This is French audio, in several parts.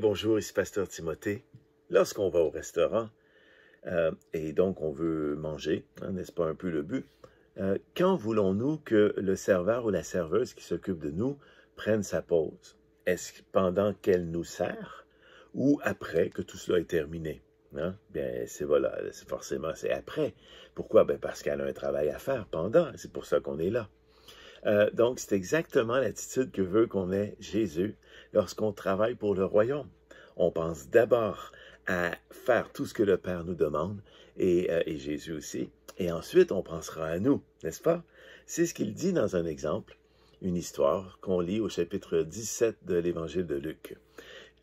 bonjour, ici Pasteur Timothée. Lorsqu'on va au restaurant, euh, et donc on veut manger, hein, n'est-ce pas un peu le but, euh, quand voulons-nous que le serveur ou la serveuse qui s'occupe de nous prenne sa pause? Est-ce pendant qu'elle nous sert ou après que tout cela est terminé? Hein? Bien, c'est voilà, forcément, c'est après. Pourquoi? Ben, parce qu'elle a un travail à faire pendant, c'est pour ça qu'on est là. Euh, donc, c'est exactement l'attitude que veut qu'on ait Jésus lorsqu'on travaille pour le royaume. On pense d'abord à faire tout ce que le Père nous demande, et, euh, et Jésus aussi, et ensuite on pensera à nous, n'est-ce pas? C'est ce qu'il dit dans un exemple, une histoire qu'on lit au chapitre 17 de l'Évangile de Luc.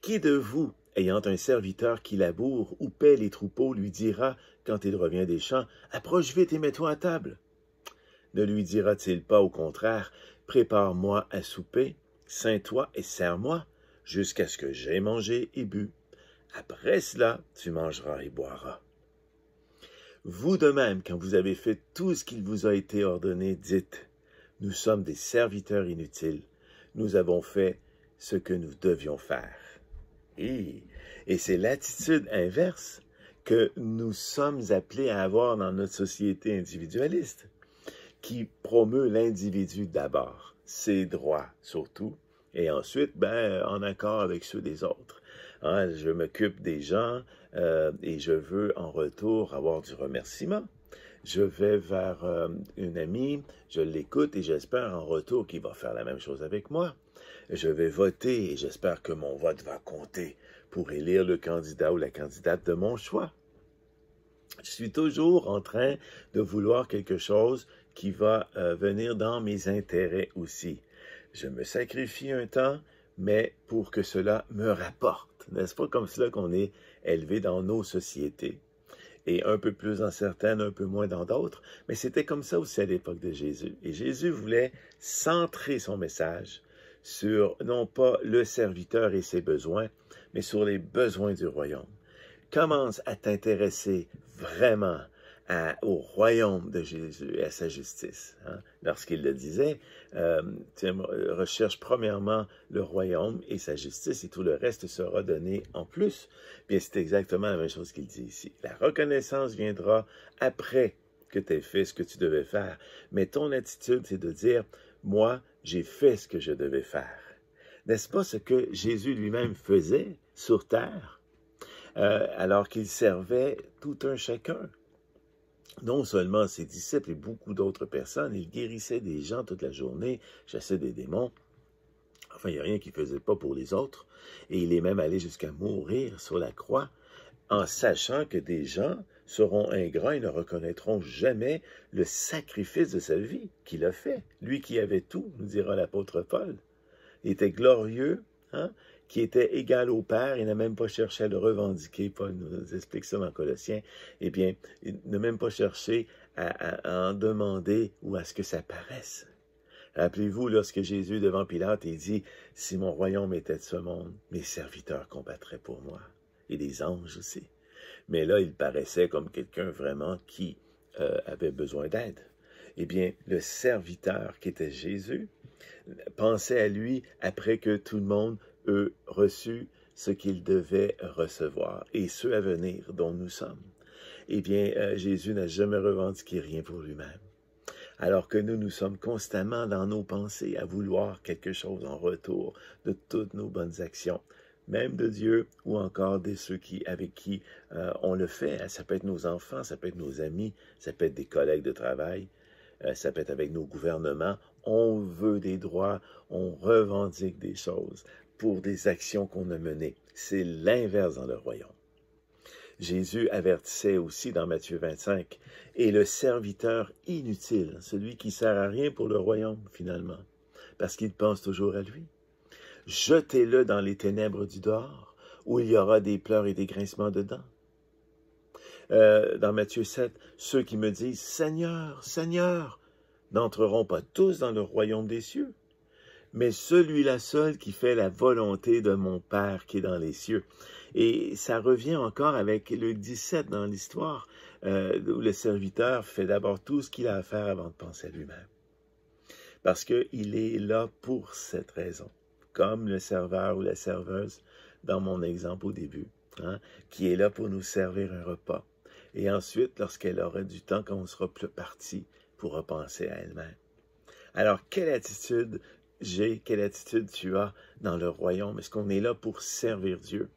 Qui de vous, ayant un serviteur qui laboure ou paie les troupeaux, lui dira, quand il revient des champs, Approche vite et mets-toi à table? Ne lui dira-t-il pas au contraire, Prépare-moi à souper, sains-toi et serre moi jusqu'à ce que j'aie mangé et bu. Après cela, tu mangeras et boiras. Vous de même, quand vous avez fait tout ce qu'il vous a été ordonné, dites, Nous sommes des serviteurs inutiles, nous avons fait ce que nous devions faire. et c'est l'attitude inverse que nous sommes appelés à avoir dans notre société individualiste qui promeut l'individu d'abord, ses droits surtout, et ensuite, ben, en accord avec ceux des autres. Hein, je m'occupe des gens euh, et je veux en retour avoir du remerciement. Je vais vers euh, une amie, je l'écoute et j'espère en retour qu'il va faire la même chose avec moi. Je vais voter et j'espère que mon vote va compter pour élire le candidat ou la candidate de mon choix. Je suis toujours en train de vouloir quelque chose qui va euh, venir dans mes intérêts aussi. Je me sacrifie un temps, mais pour que cela me rapporte. N'est-ce pas comme cela qu'on est élevé dans nos sociétés? Et un peu plus dans certaines, un peu moins dans d'autres, mais c'était comme ça aussi à l'époque de Jésus. Et Jésus voulait centrer son message sur non pas le serviteur et ses besoins, mais sur les besoins du royaume. Commence à t'intéresser vraiment au royaume de Jésus et à sa justice. Hein. Lorsqu'il le disait, euh, tu recherches premièrement le royaume et sa justice et tout le reste sera donné en plus. Bien, c'est exactement la même chose qu'il dit ici. La reconnaissance viendra après que tu aies fait ce que tu devais faire. Mais ton attitude, c'est de dire, moi, j'ai fait ce que je devais faire. N'est-ce pas ce que Jésus lui-même faisait sur terre, euh, alors qu'il servait tout un chacun? non seulement ses disciples et beaucoup d'autres personnes, il guérissait des gens toute la journée, chassait des démons. Enfin, il n'y a rien qu'il ne faisait pas pour les autres. Et il est même allé jusqu'à mourir sur la croix en sachant que des gens seront ingrats et ne reconnaîtront jamais le sacrifice de sa vie qu'il a fait. Lui qui avait tout, nous dira l'apôtre Paul. était glorieux, Hein, qui était égal au Père et n'a même pas cherché à le revendiquer. Paul nous explique ça dans Colossiens. et eh bien, il n'a même pas cherché à, en demander ou à ce que ça paraisse. Rappelez-vous lorsque Jésus devant Pilate il dit Si mon royaume était de ce monde, mes serviteurs combattraient pour moi, et des anges aussi. Mais là, il paraissait comme quelqu'un vraiment qui euh, avait besoin d'aide. Eh bien, le serviteur qui était Jésus Pensez à lui après que tout le monde eut reçu ce qu'il devait recevoir et ce à venir dont nous sommes. Eh bien, euh, Jésus n'a jamais revendiqué rien pour lui-même. Alors que nous, nous sommes constamment dans nos pensées à vouloir quelque chose en retour de toutes nos bonnes actions, même de Dieu ou encore de ceux qui, avec qui euh, on le fait. Ça peut être nos enfants, ça peut être nos amis, ça peut être des collègues de travail, euh, ça peut être avec nos gouvernements on veut des droits, on revendique des choses pour des actions qu'on a menées. C'est l'inverse dans le royaume. Jésus avertissait aussi dans Matthieu 25, et le serviteur inutile, celui qui sert à rien pour le royaume finalement, parce qu'il pense toujours à lui. Jetez-le dans les ténèbres du dehors, où il y aura des pleurs et des grincements de dents. Euh, dans Matthieu 7, ceux qui me disent Seigneur, Seigneur, n'entreront pas tous dans le royaume des cieux, mais celui-là seul qui fait la volonté de mon Père qui est dans les cieux. Et ça revient encore avec le 17 dans l'histoire, euh, où le serviteur fait d'abord tout ce qu'il a à faire avant de penser à lui-même. Parce qu'il est là pour cette raison, comme le serveur ou la serveuse dans mon exemple au début, hein, qui est là pour nous servir un repas. Et ensuite, lorsqu'elle aura du temps, quand on sera plus parti, pour penser à elle-même. Alors, quelle attitude j'ai, quelle attitude tu as dans le royaume? Est-ce qu'on est là pour servir Dieu?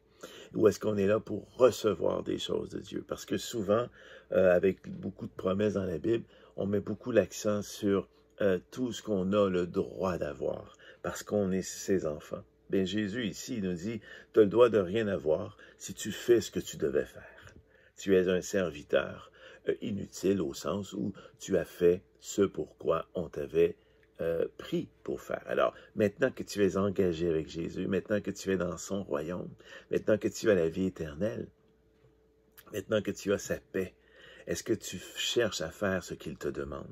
Ou est-ce qu'on est là pour recevoir des choses de Dieu? Parce que souvent, euh, avec beaucoup de promesses dans la Bible, on met beaucoup l'accent sur euh, tout ce qu'on a le droit d'avoir, parce qu'on est ses enfants. mais Jésus ici il nous dit, tu as le droit de rien avoir si tu fais ce que tu devais faire. Tu es un serviteur, euh, inutile au sens où tu as fait ce pourquoi on t'avait euh, pris pour faire. Alors, maintenant que tu es engagé avec Jésus, maintenant que tu es dans son royaume, maintenant que tu as la vie éternelle, maintenant que tu as sa paix, est-ce que tu cherches à faire ce qu'il te demande?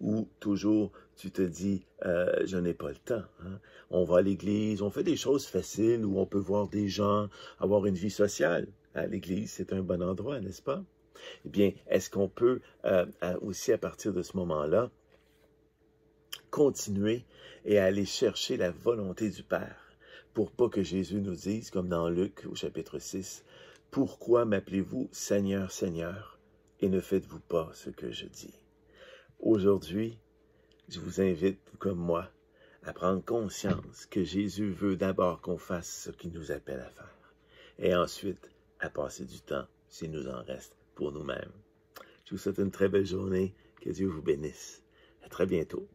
Ou toujours tu te dis, euh, je n'ai pas le temps. Hein. On va à l'église, on fait des choses faciles où on peut voir des gens, avoir une vie sociale. À ah, l'église, c'est un bon endroit, n'est-ce pas? eh bien, est-ce qu'on peut euh, aussi à partir de ce moment-là continuer et aller chercher la volonté du Père pour pas que Jésus nous dise, comme dans Luc au chapitre 6, Pourquoi m'appelez-vous Seigneur, Seigneur, et ne faites-vous pas ce que je dis Aujourd'hui, je vous invite, comme moi, à prendre conscience que Jésus veut d'abord qu'on fasse ce qui nous appelle à faire, et ensuite à passer du temps s'il nous en reste pour nous-mêmes. Je vous souhaite une très belle journée. Que Dieu vous bénisse. À très bientôt.